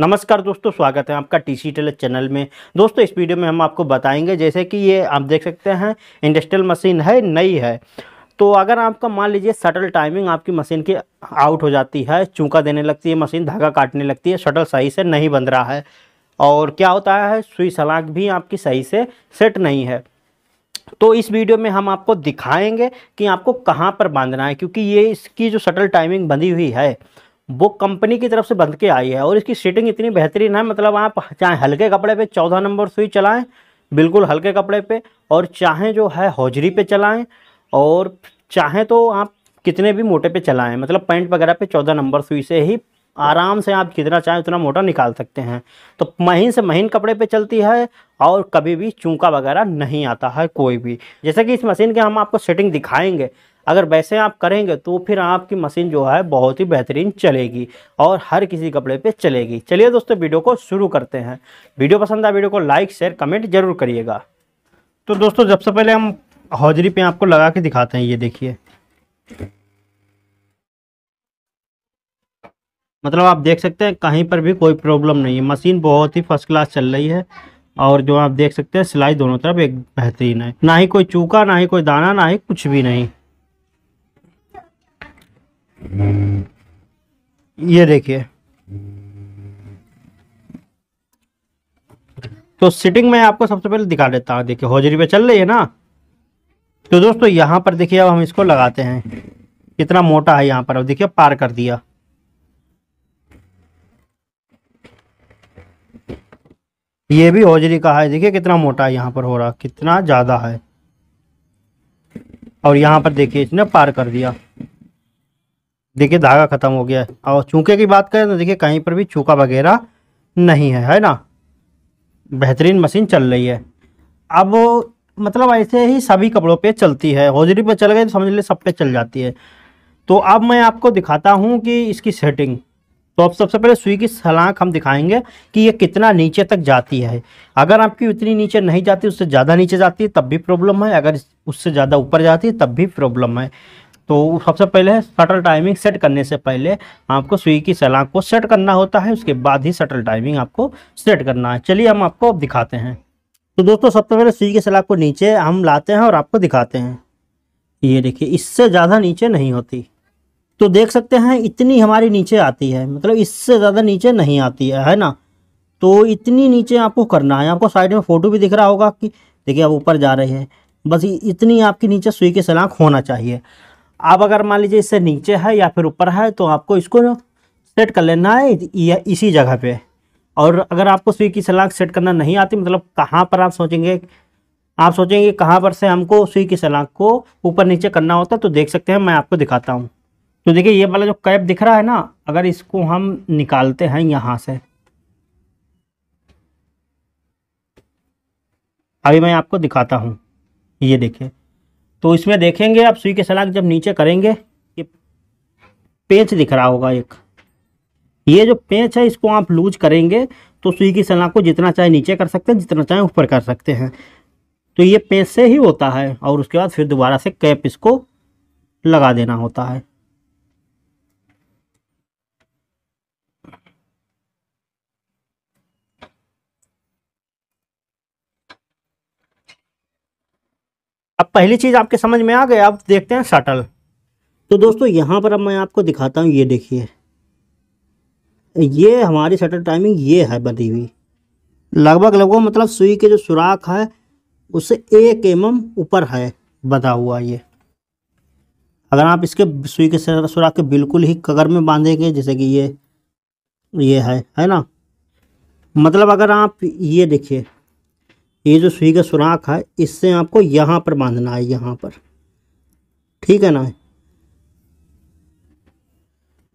नमस्कार दोस्तों स्वागत है आपका टी सी चैनल में दोस्तों इस वीडियो में हम आपको बताएंगे जैसे कि ये आप देख सकते हैं इंडस्ट्रियल मशीन है नई है तो अगर आपका मान लीजिए शटल टाइमिंग आपकी मशीन की आउट हो जाती है चूका देने लगती है मशीन धागा काटने लगती है शटल सही से नहीं बंध रहा है और क्या होता है सुई सलाख भी आपकी सही से सेट नहीं है तो इस वीडियो में हम आपको दिखाएंगे कि आपको कहाँ पर बांधना है क्योंकि ये इसकी जो शटल टाइमिंग बंधी हुई है वो कंपनी की तरफ से बंध के आई है और इसकी सीटिंग इतनी बेहतरीन है मतलब आप चाहे हल्के कपड़े पे चौदह नंबर सुई चलाएं बिल्कुल हल्के कपड़े पे और चाहे जो है हौजरी पे चलाएं और चाहे तो आप कितने भी मोटे पे चलाएं मतलब पैंट वगैरह पे चौदह नंबर सुई से ही आराम से आप जितना चाहें उतना मोटा निकाल सकते हैं तो महीन से महीन कपड़े पे चलती है और कभी भी चूका वगैरह नहीं आता है कोई भी जैसे कि इस मशीन के हम आपको सेटिंग दिखाएंगे अगर वैसे आप करेंगे तो फिर आपकी मशीन जो है बहुत ही बेहतरीन चलेगी और हर किसी कपड़े पे चलेगी चलिए दोस्तों वीडियो को शुरू करते हैं वीडियो पसंद आया वीडियो को लाइक शेयर कमेंट जरूर करिएगा तो दोस्तों सबसे पहले हम हौजरी पे आपको लगा के दिखाते हैं ये देखिए मतलब आप देख सकते हैं कहीं पर भी कोई प्रॉब्लम नहीं है मशीन बहुत ही फर्स्ट क्लास चल रही है और जो आप देख सकते हैं सिलाई दोनों तरफ एक बेहतरीन है ना ही कोई चूका ना ही कोई दाना ना ही कुछ भी नहीं ये देखिए तो सिटिंग में आपको सबसे पहले दिखा देता हूँ देखिए हौजरी पे चल रही है ना तो दोस्तों यहाँ पर देखिए अब हम इसको लगाते हैं कितना मोटा है यहाँ पर अब देखिए पार कर दिया ये भी होजरी का है देखिए कितना मोटा यहाँ पर हो रहा कितना ज़्यादा है और यहाँ पर देखिए इसने पार कर दिया देखिए धागा ख़त्म हो गया है और चूके की बात करें तो देखिए कहीं पर भी चूका वगैरह नहीं है है ना बेहतरीन मशीन चल रही है अब मतलब ऐसे ही सभी कपड़ों पे चलती है होजरी पे चल गए तो समझ ले सब पे चल जाती है तो अब मैं आपको दिखाता हूँ कि इसकी सेटिंग तो अब सबसे पहले सुई की सलाख हम दिखाएंगे कि ये कितना नीचे तक जाती है अगर आपकी उतनी नीचे नहीं जाती उससे ज़्यादा नीचे जाती है तब भी प्रॉब्लम है अगर उससे ज़्यादा ऊपर जाती है तब भी प्रॉब्लम है तो सबसे पहले शटल टाइमिंग सेट करने से पहले आपको सुई की सलाख को सेट करना होता है उसके बाद ही शटल टाइमिंग आपको सेट करना है चलिए हम आपको अब दिखाते हैं तो दोस्तों सबसे पहले सुई की सलाख को नीचे हम लाते हैं और आपको दिखाते हैं ये देखिए इससे ज़्यादा नीचे नहीं होती तो देख सकते हैं इतनी हमारी नीचे आती है मतलब इससे ज़्यादा नीचे नहीं आती है है ना तो इतनी नीचे आपको करना है आपको साइड में फ़ोटो भी दिख रहा होगा कि देखिए अब ऊपर जा रहे हैं बस इतनी आपकी नीचे सुई के सलाख होना चाहिए आप अगर मान लीजिए इससे नीचे है या फिर ऊपर है तो आपको इसको सेट कर लेना है इसी जगह पर और अगर आपको सुई की सलाख सेट करना नहीं आती मतलब कहाँ पर आप सोचेंगे आप सोचेंगे कहाँ पर से हमको सुई की सलाख को ऊपर नीचे करना होता तो देख सकते हैं मैं आपको दिखाता हूँ तो देखिए ये वाला जो कैप दिख रहा है ना अगर इसको हम निकालते हैं यहाँ से अभी मैं आपको दिखाता हूँ ये देखिए तो इसमें देखेंगे आप सुई के सलाख जब नीचे करेंगे ये पेंच दिख रहा होगा एक ये जो पेंच है इसको आप लूज करेंगे तो सुई की सलाख को जितना चाहे नीचे कर सकते हैं जितना चाहे ऊपर कर सकते हैं तो ये पेंच से ही होता है और उसके बाद फिर दोबारा से कैप इसको लगा देना होता है पहली चीज़ आपके समझ में आ गए आप देखते हैं शटल तो दोस्तों यहाँ पर अब मैं आपको दिखाता हूँ ये देखिए ये हमारी शटल टाइमिंग ये है बनी हुई लगभग लगभग मतलब सुई के जो सुराख है उससे एक एम एम ऊपर है बंधा हुआ ये अगर आप इसके सुई के सुराख के बिल्कुल ही कगर में बांधेंगे जैसे कि ये ये है है ना मतलब अगर आप ये देखिए ये जो सुई का सुराख है इससे आपको यहाँ पर बांधना है यहाँ पर ठीक है ना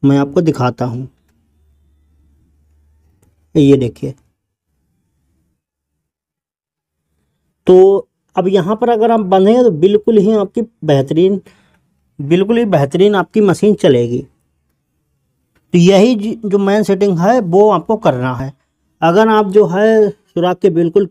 मैं आपको दिखाता हूँ ये देखिए तो अब यहाँ पर अगर आप बांधेंगे तो बिल्कुल ही आपकी बेहतरीन बिल्कुल ही बेहतरीन आपकी मशीन चलेगी तो यही जो मेन सेटिंग है वो आपको करना है अगर आप जो है सुराख के बिल्कुल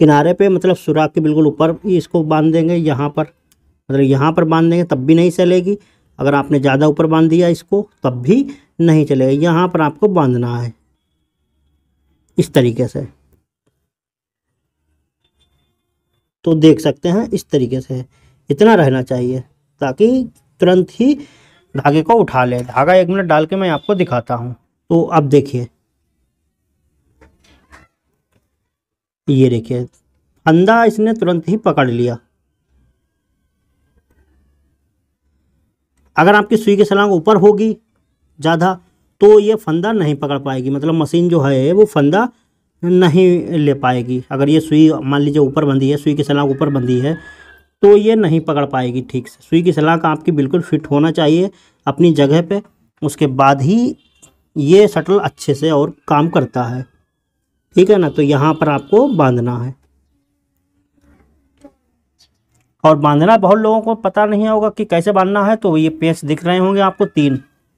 किनारे पे मतलब सुराख के बिल्कुल ऊपर इसको बांध देंगे यहाँ पर मतलब यहाँ पर बांध देंगे तब भी नहीं चलेगी अगर आपने ज़्यादा ऊपर बांध दिया इसको तब भी नहीं चलेगा यहाँ पर आपको बांधना है इस तरीके से तो देख सकते हैं इस तरीके से इतना रहना चाहिए ताकि तुरंत ही धागे को उठा ले धागा एक मिनट डाल के मैं आपको दिखाता हूँ तो अब देखिए ये देखिए फंदा इसने तुरंत ही पकड़ लिया अगर आपकी सुई की सलांग ऊपर होगी ज़्यादा तो ये फंदा नहीं पकड़ पाएगी मतलब मशीन जो है वो फंदा नहीं ले पाएगी अगर ये सुई मान लीजिए ऊपर बंधी है सुई की सलांग ऊपर बंधी है तो ये नहीं पकड़ पाएगी ठीक से सुई की सलांग आपकी बिल्कुल फिट होना चाहिए अपनी जगह पे उसके बाद ही ये शटल अच्छे से और काम करता है ठीक है ना तो यहाँ पर आपको बांधना है और बांधना बहुत लोगों को पता नहीं होगा कि कैसे बांधना है तो ये पेच दिख रहे होंगे आपको तीन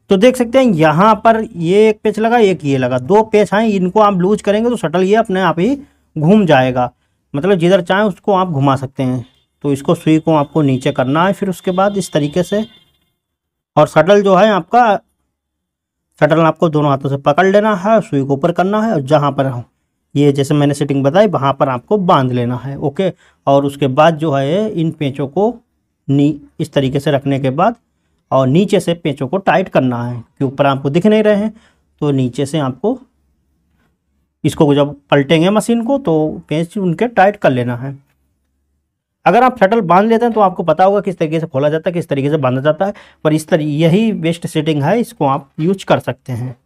तो देख सकते हैं यहाँ पर ये एक पेच लगा एक ये लगा दो पेच हैं इनको आप लूज करेंगे तो शटल ये अपने आप ही घूम जाएगा मतलब जिधर चाहें उसको आप घुमा सकते हैं तो इसको सुई को आपको नीचे करना है फिर उसके बाद इस तरीके से और शटल जो है आपका शटल आपको दोनों हाथों से पकड़ लेना है सुई को ऊपर करना है और जहाँ पर ये जैसे मैंने सेटिंग बताई वहाँ पर आपको बांध लेना है ओके और उसके बाद जो है इन पेंचों को नी इस तरीके से रखने के बाद और नीचे से पेंचों को टाइट करना है कि ऊपर आपको दिख नहीं रहे हैं तो नीचे से आपको इसको जब पलटेंगे मशीन को तो पेंच उनके टाइट कर लेना है अगर आप शटल बांध लेते हैं तो आपको पता होगा किस तरीके से खोला जाता है किस तरीके से बांधा जाता है पर इस तरह यही बेस्ट सेटिंग है इसको आप यूज कर सकते हैं